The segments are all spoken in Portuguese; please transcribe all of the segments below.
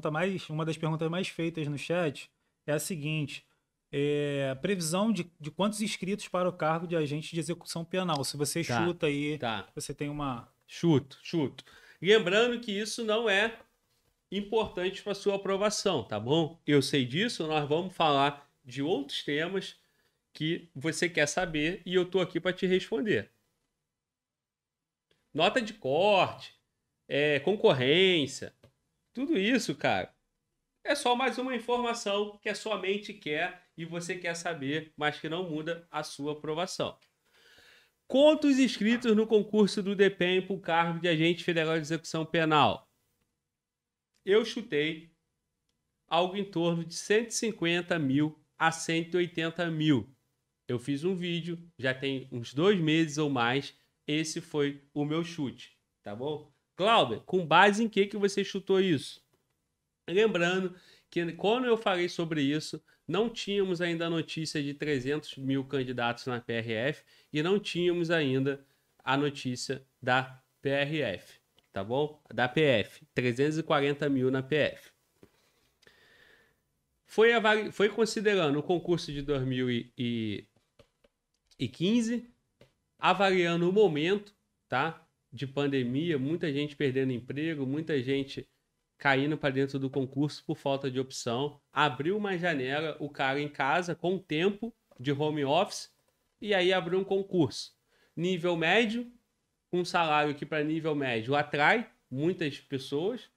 pergunta mais, uma das perguntas mais feitas no chat é a seguinte: é, previsão de, de quantos inscritos para o cargo de agente de execução penal? Se você tá, chuta aí, tá. você tem uma. Chuto, chuto. Lembrando que isso não é importante para sua aprovação, tá bom? Eu sei disso, nós vamos falar de outros temas que você quer saber e eu tô aqui para te responder. Nota de corte, é, concorrência, tudo isso, cara, é só mais uma informação que a sua mente quer e você quer saber, mas que não muda a sua aprovação. Quantos inscritos no concurso do DPEM para o cargo de agente federal de execução penal? Eu chutei algo em torno de 150 mil a 180 mil. Eu fiz um vídeo, já tem uns dois meses ou mais. Esse foi o meu chute, tá bom? Glauber, com base em que, que você chutou isso? Lembrando que quando eu falei sobre isso, não tínhamos ainda a notícia de 300 mil candidatos na PRF e não tínhamos ainda a notícia da PRF, tá bom? Da PF, 340 mil na PF. Foi, avali... foi considerando o concurso de 2015, avaliando o momento, tá? de pandemia, muita gente perdendo emprego, muita gente caindo para dentro do concurso por falta de opção. Abriu uma janela, o cara em casa, com tempo de home office, e aí abriu um concurso. Nível médio, um salário que para nível médio atrai muitas pessoas,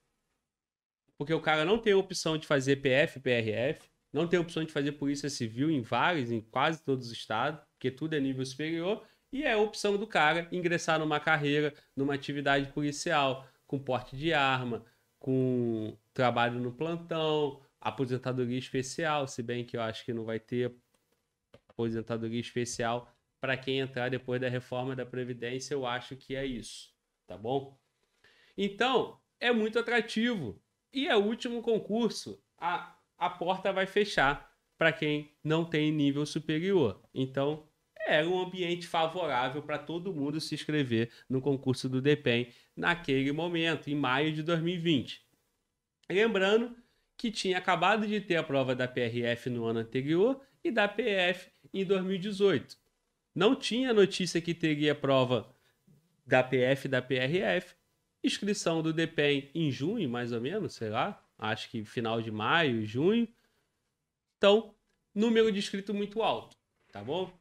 porque o cara não tem opção de fazer PF, PRF, não tem opção de fazer polícia civil em vários, em quase todos os estados, porque tudo é nível superior. E é a opção do cara ingressar numa carreira, numa atividade policial, com porte de arma, com trabalho no plantão, aposentadoria especial, se bem que eu acho que não vai ter aposentadoria especial para quem entrar depois da reforma da Previdência, eu acho que é isso, tá bom? Então, é muito atrativo. E é o último concurso, a, a porta vai fechar para quem não tem nível superior. Então, era é um ambiente favorável para todo mundo se inscrever no concurso do DEPEN naquele momento, em maio de 2020. Lembrando que tinha acabado de ter a prova da PRF no ano anterior e da PF em 2018. Não tinha notícia que teria prova da PF e da PRF. Inscrição do DEPEN em junho, mais ou menos, sei lá, acho que final de maio, junho. Então, número de inscrito muito alto, tá bom?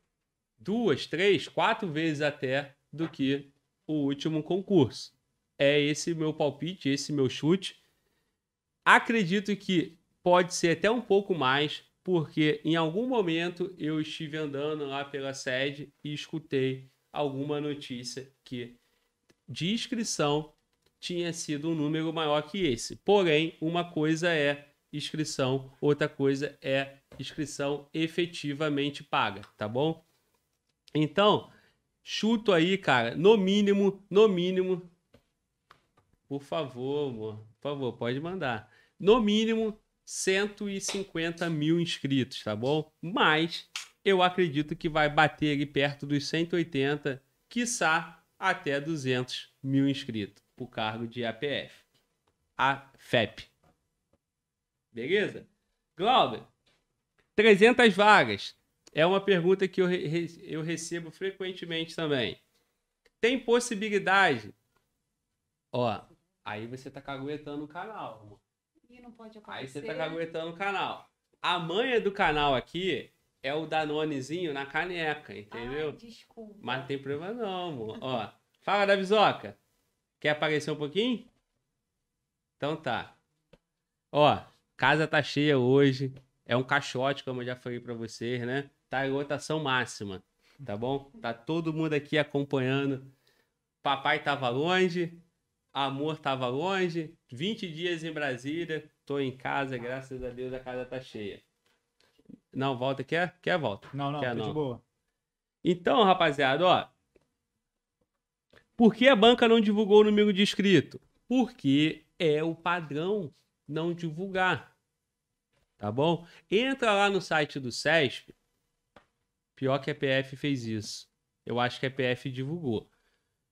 duas, três, quatro vezes até do que o último concurso. É esse meu palpite, esse meu chute. Acredito que pode ser até um pouco mais, porque em algum momento eu estive andando lá pela sede e escutei alguma notícia que de inscrição tinha sido um número maior que esse. Porém, uma coisa é inscrição, outra coisa é inscrição efetivamente paga, tá bom? Então, chuto aí, cara, no mínimo, no mínimo. Por favor, amor, por favor, pode mandar. No mínimo, 150 mil inscritos, tá bom? Mas eu acredito que vai bater ali perto dos 180, quiçá até 200 mil inscritos para o cargo de APF. A FEP. Beleza? Glauber, 300 vagas. É uma pergunta que eu, re eu recebo frequentemente também. Tem possibilidade? Ó, aí você tá caguetando o canal, E não pode Aí você tá caguetando o canal. A manha do canal aqui é o Danonezinho na caneca, entendeu? Ai, desculpa. Mas não tem problema não, amor. Ó, fala da bisoca. Quer aparecer um pouquinho? Então tá. Ó, casa tá cheia hoje. É um caixote, como eu já falei para vocês, né? Tá em lotação máxima, tá bom? Tá todo mundo aqui acompanhando. Papai tava longe, amor tava longe, 20 dias em Brasília, tô em casa, graças a Deus a casa tá cheia. Não, volta, quer? Quer volta. Não, não, quer, não. de boa. Então, rapaziada, ó. Por que a banca não divulgou o número de inscrito? Porque é o padrão não divulgar. Tá bom? Entra lá no site do SESP. Pior que a PF fez isso. Eu acho que a PF divulgou.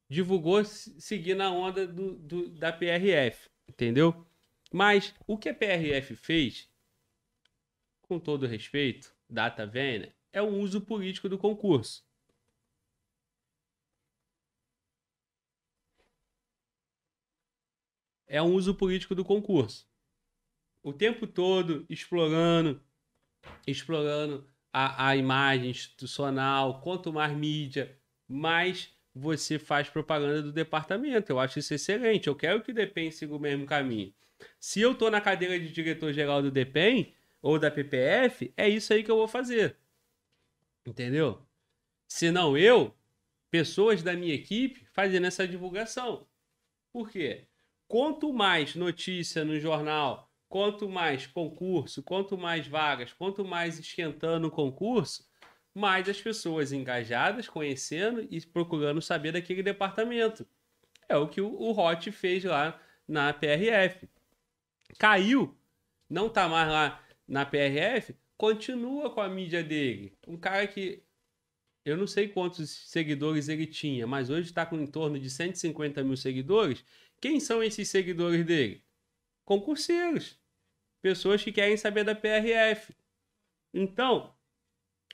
Divulgou seguindo a onda do, do, da PRF, entendeu? Mas o que a PRF fez, com todo respeito, data vênia, é o uso político do concurso. É um uso político do concurso o tempo todo explorando, explorando a, a imagem institucional, quanto mais mídia, mais você faz propaganda do departamento. Eu acho isso excelente. Eu quero que o DEPEN siga o mesmo caminho. Se eu estou na cadeira de diretor-geral do DEPEN ou da PPF, é isso aí que eu vou fazer. Entendeu? Se não eu, pessoas da minha equipe fazendo essa divulgação. Por quê? Quanto mais notícia no jornal, quanto mais concurso, quanto mais vagas, quanto mais esquentando o concurso, mais as pessoas engajadas, conhecendo e procurando saber daquele departamento. É o que o, Hot fez lá na PRF. Caiu, não tá mais lá na PRF, continua com a mídia dele. Um cara que eu não sei quantos seguidores ele tinha, mas hoje está com em torno de 150 mil seguidores. Quem são esses seguidores dele? Concurseiros pessoas que querem saber da PRF. Então,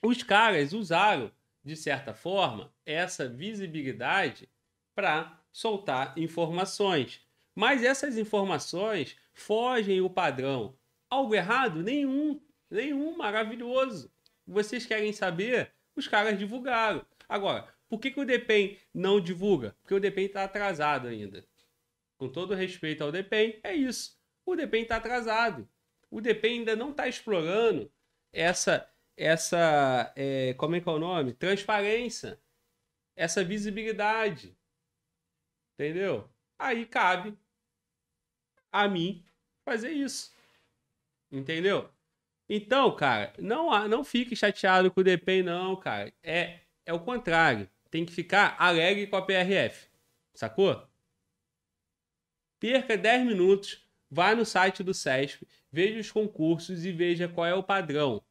os caras usaram, de certa forma, essa visibilidade para soltar informações. Mas essas informações fogem o padrão. Algo errado? Nenhum. Nenhum. Maravilhoso. Vocês querem saber? Os caras divulgaram. Agora, por que, que o DEPEN não divulga? Porque o DEPEN está atrasado ainda. Com todo respeito ao DEPEN, é isso. O DEPEN está atrasado o DP ainda não está explorando essa, essa é, como é que é o nome? Transparência, essa visibilidade, entendeu? Aí cabe a mim fazer isso, entendeu? Então, cara, não, não fique chateado com o DP, não, cara. É, é o contrário. Tem que ficar alegre com a PRF, sacou? Perca 10 minutos Vá no site do SESP, veja os concursos e veja qual é o padrão.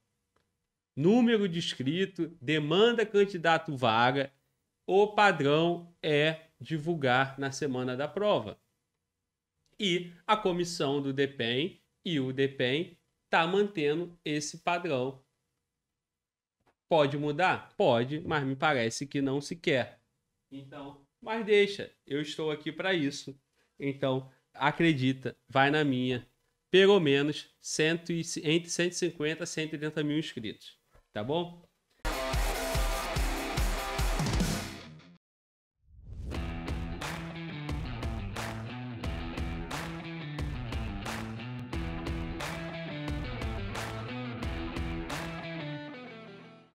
Número de inscrito, demanda candidato vaga. O padrão é divulgar na semana da prova. E a comissão do DEPEN e o DEPEN está mantendo esse padrão. Pode mudar? Pode, mas me parece que não se quer. Então, mas deixa, eu estou aqui para isso. Então, acredita, vai na minha, pelo menos cento e, entre 150 a 180 mil inscritos, tá bom?